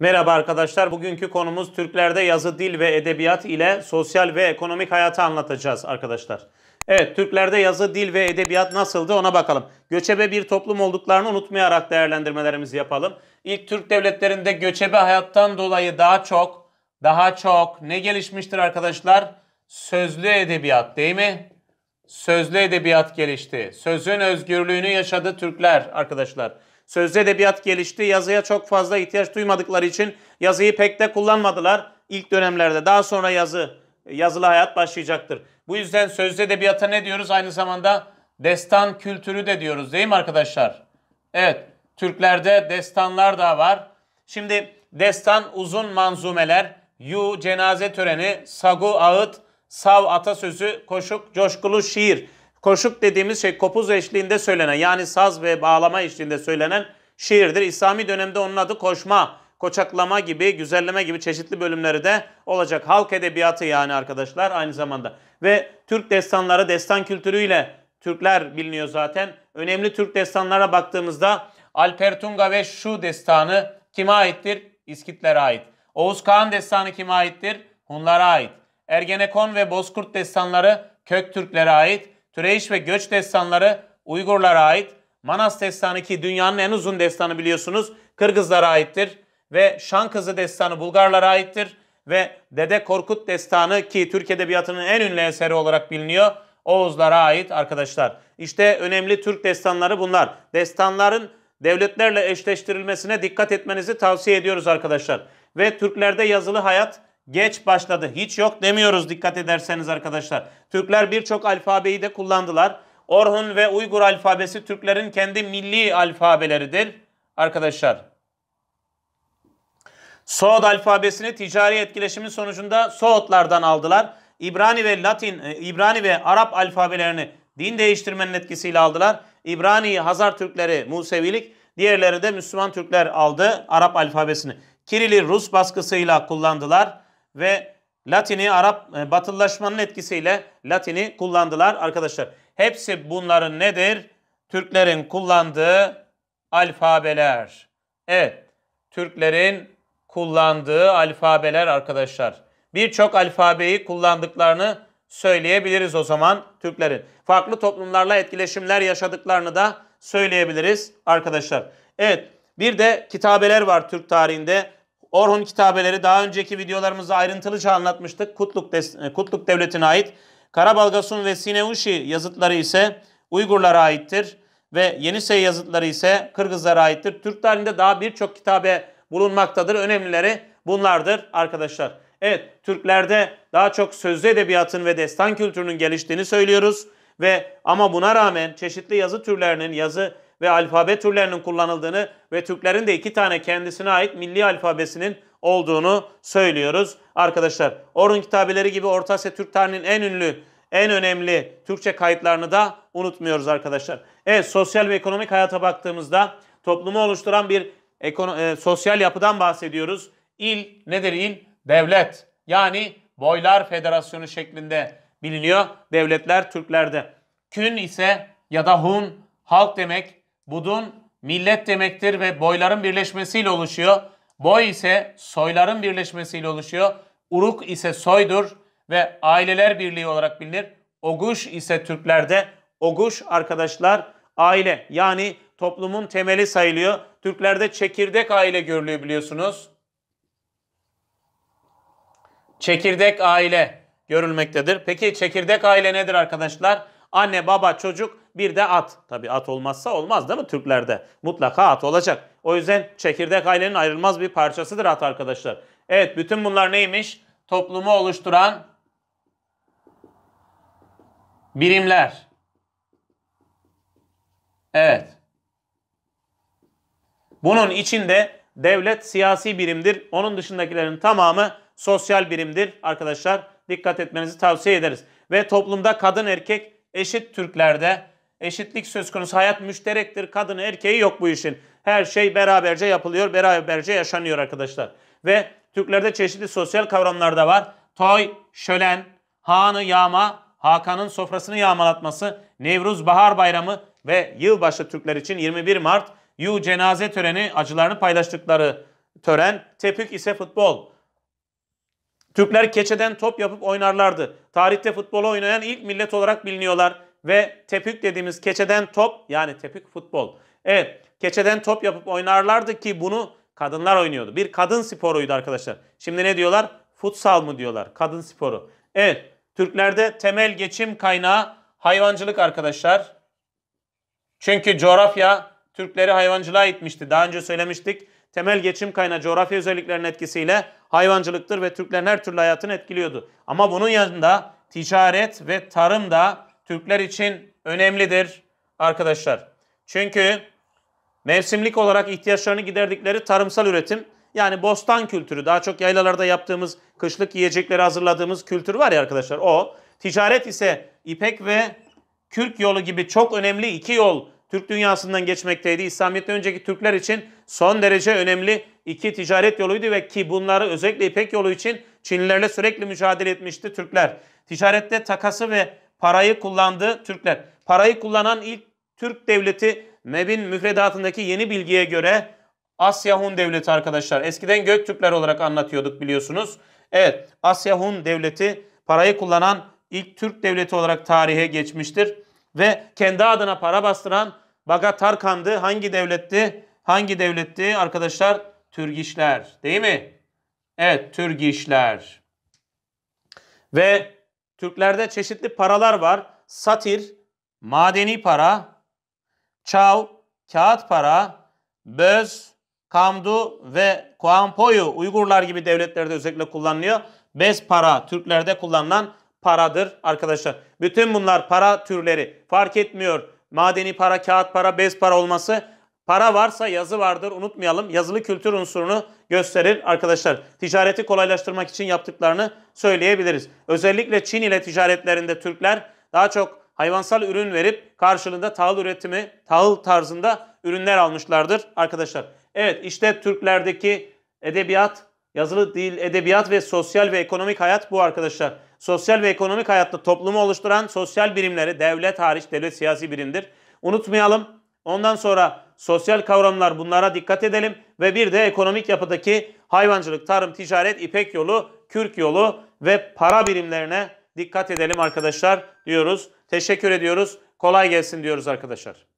Merhaba arkadaşlar. Bugünkü konumuz Türklerde yazı, dil ve edebiyat ile sosyal ve ekonomik hayatı anlatacağız arkadaşlar. Evet, Türklerde yazı, dil ve edebiyat nasıldı ona bakalım. Göçebe bir toplum olduklarını unutmayarak değerlendirmelerimizi yapalım. İlk Türk devletlerinde göçebe hayattan dolayı daha çok, daha çok ne gelişmiştir arkadaşlar? Sözlü edebiyat değil mi? Sözlü edebiyat gelişti. Sözün özgürlüğünü yaşadı Türkler arkadaşlar. Sözlü edebiyat gelişti. Yazıya çok fazla ihtiyaç duymadıkları için yazıyı pek de kullanmadılar ilk dönemlerde. Daha sonra yazı, yazılı hayat başlayacaktır. Bu yüzden sözlü edebiyata ne diyoruz? Aynı zamanda destan kültürü de diyoruz değil mi arkadaşlar? Evet, Türklerde destanlar da var. Şimdi destan uzun manzumeler, yu cenaze töreni, sagu ağıt, sav atasözü, koşuk, coşkulu şiir. Koşuk dediğimiz şey kopuz eşliğinde söylenen yani saz ve bağlama eşliğinde söylenen şiirdir. İslami dönemde onun adı koşma, koçaklama gibi, güzelleme gibi çeşitli bölümleri de olacak. Halk edebiyatı yani arkadaşlar aynı zamanda. Ve Türk destanları destan kültürüyle Türkler biliniyor zaten. Önemli Türk destanlara baktığımızda Alpertunga ve Şu destanı kime aittir? İskitlere ait. Oğuz Kağan destanı kime aittir? Hunlara ait. Ergenekon ve Bozkurt destanları Köktürklere ait. Türeyiş ve göç destanları Uygurlara ait. Manas destanı ki dünyanın en uzun destanı biliyorsunuz Kırgızlara aittir. Ve Şan Kızı destanı Bulgarlara aittir. Ve Dede Korkut destanı ki Türk Edebiyatı'nın en ünlü eseri olarak biliniyor. Oğuzlara ait arkadaşlar. İşte önemli Türk destanları bunlar. Destanların devletlerle eşleştirilmesine dikkat etmenizi tavsiye ediyoruz arkadaşlar. Ve Türklerde yazılı hayat geç başladı. Hiç yok demiyoruz dikkat ederseniz arkadaşlar. Türkler birçok alfabeyi de kullandılar. Orhun ve Uygur alfabesi Türklerin kendi milli alfabeleridir arkadaşlar. Soğut alfabesini ticari etkileşimin sonucunda Soğutlardan aldılar. İbrani ve Latin, e, İbrani ve Arap alfabelerini din değiştirmenin etkisiyle aldılar. İbrani, Hazar Türkleri, Musevilik, diğerleri de Müslüman Türkler aldı Arap alfabesini. Kirili Rus baskısıyla kullandılar ve Latini, Arap e, batılılaşmanın etkisiyle Latini kullandılar arkadaşlar. Hepsi bunların nedir? Türklerin kullandığı alfabeler. Evet, Türklerin kullandığı alfabeler arkadaşlar. Birçok alfabeyi kullandıklarını söyleyebiliriz o zaman Türklerin. Farklı toplumlarla etkileşimler yaşadıklarını da söyleyebiliriz arkadaşlar. Evet, bir de kitabeler var Türk tarihinde. Orhun kitabeleri daha önceki videolarımızda ayrıntılıca anlatmıştık. Kutluk, de, e, Kutluk Devleti'ne ait. Karabalgasun ve Sinevuşi yazıtları ise Uygurlara aittir. Ve Yenisey yazıtları ise Kırgızlara aittir. Türk tarihinde daha birçok kitabe bulunmaktadır. Önemlileri bunlardır arkadaşlar. Evet Türklerde daha çok sözlü edebiyatın ve destan kültürünün geliştiğini söylüyoruz. Ve ama buna rağmen çeşitli yazı türlerinin yazı ve alfabe türlerinin kullanıldığını ve Türklerin de iki tane kendisine ait milli alfabesinin olduğunu söylüyoruz. Arkadaşlar Orhun kitabeleri gibi Orta Asya Türk tarihinin en ünlü, en önemli Türkçe kayıtlarını da unutmuyoruz arkadaşlar. Evet sosyal ve ekonomik hayata baktığımızda toplumu oluşturan bir ekono- e, sosyal yapıdan bahsediyoruz. İl nedir il? Devlet. Yani Boylar Federasyonu şeklinde biliniyor devletler Türklerde. Kün ise ya da Hun halk demek Budun millet demektir ve boyların birleşmesiyle oluşuyor. Boy ise soyların birleşmesiyle oluşuyor. Uruk ise soydur ve aileler birliği olarak bilinir. Oguş ise Türklerde. Oguş arkadaşlar aile yani toplumun temeli sayılıyor. Türklerde çekirdek aile görülüyor biliyorsunuz. Çekirdek aile görülmektedir. Peki çekirdek aile nedir arkadaşlar? Anne, baba, çocuk bir de at. Tabi at olmazsa olmaz değil mi Türklerde? Mutlaka at olacak. O yüzden çekirdek ailenin ayrılmaz bir parçasıdır at arkadaşlar. Evet bütün bunlar neymiş? Toplumu oluşturan birimler. Evet. Bunun içinde devlet siyasi birimdir. Onun dışındakilerin tamamı sosyal birimdir arkadaşlar. Dikkat etmenizi tavsiye ederiz. Ve toplumda kadın erkek eşit Türklerde eşitlik söz konusu. Hayat müşterektir. Kadını erkeği yok bu işin. Her şey beraberce yapılıyor, beraberce yaşanıyor arkadaşlar. Ve Türklerde çeşitli sosyal kavramlar da var. Toy, şölen, hanı yağma, Hakan'ın sofrasını yağmalatması, Nevruz Bahar Bayramı ve yılbaşı Türkler için 21 Mart Yu cenaze töreni acılarını paylaştıkları tören, tepük ise futbol. Türkler keçeden top yapıp oynarlardı. Tarihte futbolu oynayan ilk millet olarak biliniyorlar. Ve tepük dediğimiz keçeden top yani tepük futbol. Evet keçeden top yapıp oynarlardı ki bunu kadınlar oynuyordu. Bir kadın sporuydu arkadaşlar. Şimdi ne diyorlar? Futsal mı diyorlar? Kadın sporu. Evet Türklerde temel geçim kaynağı hayvancılık arkadaşlar. Çünkü coğrafya Türkleri hayvancılığa itmişti. Daha önce söylemiştik. Temel geçim kaynağı coğrafya özelliklerinin etkisiyle hayvancılıktır ve Türklerin her türlü hayatını etkiliyordu. Ama bunun yanında ticaret ve tarım da Türkler için önemlidir arkadaşlar. Çünkü mevsimlik olarak ihtiyaçlarını giderdikleri tarımsal üretim yani bostan kültürü daha çok yaylalarda yaptığımız kışlık yiyecekleri hazırladığımız kültür var ya arkadaşlar o. Ticaret ise ipek ve Kürk yolu gibi çok önemli iki yol Türk dünyasından geçmekteydi. İslamiyet'ten önceki Türkler için son derece önemli iki ticaret yoluydu ve ki bunları özellikle İpek yolu için Çinlilerle sürekli mücadele etmişti Türkler. Ticarette takası ve parayı kullandı Türkler. Parayı kullanan ilk Türk devleti MEB'in müfredatındaki yeni bilgiye göre Asya Hun Devleti arkadaşlar. Eskiden Göktürkler olarak anlatıyorduk biliyorsunuz. Evet Asya Hun Devleti parayı kullanan ilk Türk devleti olarak tarihe geçmiştir ve kendi adına para bastıran Bagatarkan'dı. Hangi devletti? Hangi devletti arkadaşlar? Türgişler değil mi? Evet Türgişler. Ve Türklerde çeşitli paralar var. Satir, madeni para, çav, kağıt para, böz, kamdu ve kuampoyu Uygurlar gibi devletlerde özellikle kullanılıyor. Bez para Türklerde kullanılan paradır arkadaşlar. Bütün bunlar para türleri fark etmiyor. Madeni para, kağıt para, bez para olması Para varsa yazı vardır unutmayalım. Yazılı kültür unsurunu gösterir arkadaşlar. Ticareti kolaylaştırmak için yaptıklarını söyleyebiliriz. Özellikle Çin ile ticaretlerinde Türkler daha çok hayvansal ürün verip karşılığında tahıl üretimi, tahıl tarzında ürünler almışlardır arkadaşlar. Evet işte Türklerdeki edebiyat, yazılı dil, edebiyat ve sosyal ve ekonomik hayat bu arkadaşlar sosyal ve ekonomik hayatta toplumu oluşturan sosyal birimleri devlet hariç devlet siyasi birimdir. Unutmayalım. Ondan sonra sosyal kavramlar bunlara dikkat edelim ve bir de ekonomik yapıdaki hayvancılık, tarım, ticaret, ipek yolu, kürk yolu ve para birimlerine dikkat edelim arkadaşlar diyoruz. Teşekkür ediyoruz. Kolay gelsin diyoruz arkadaşlar.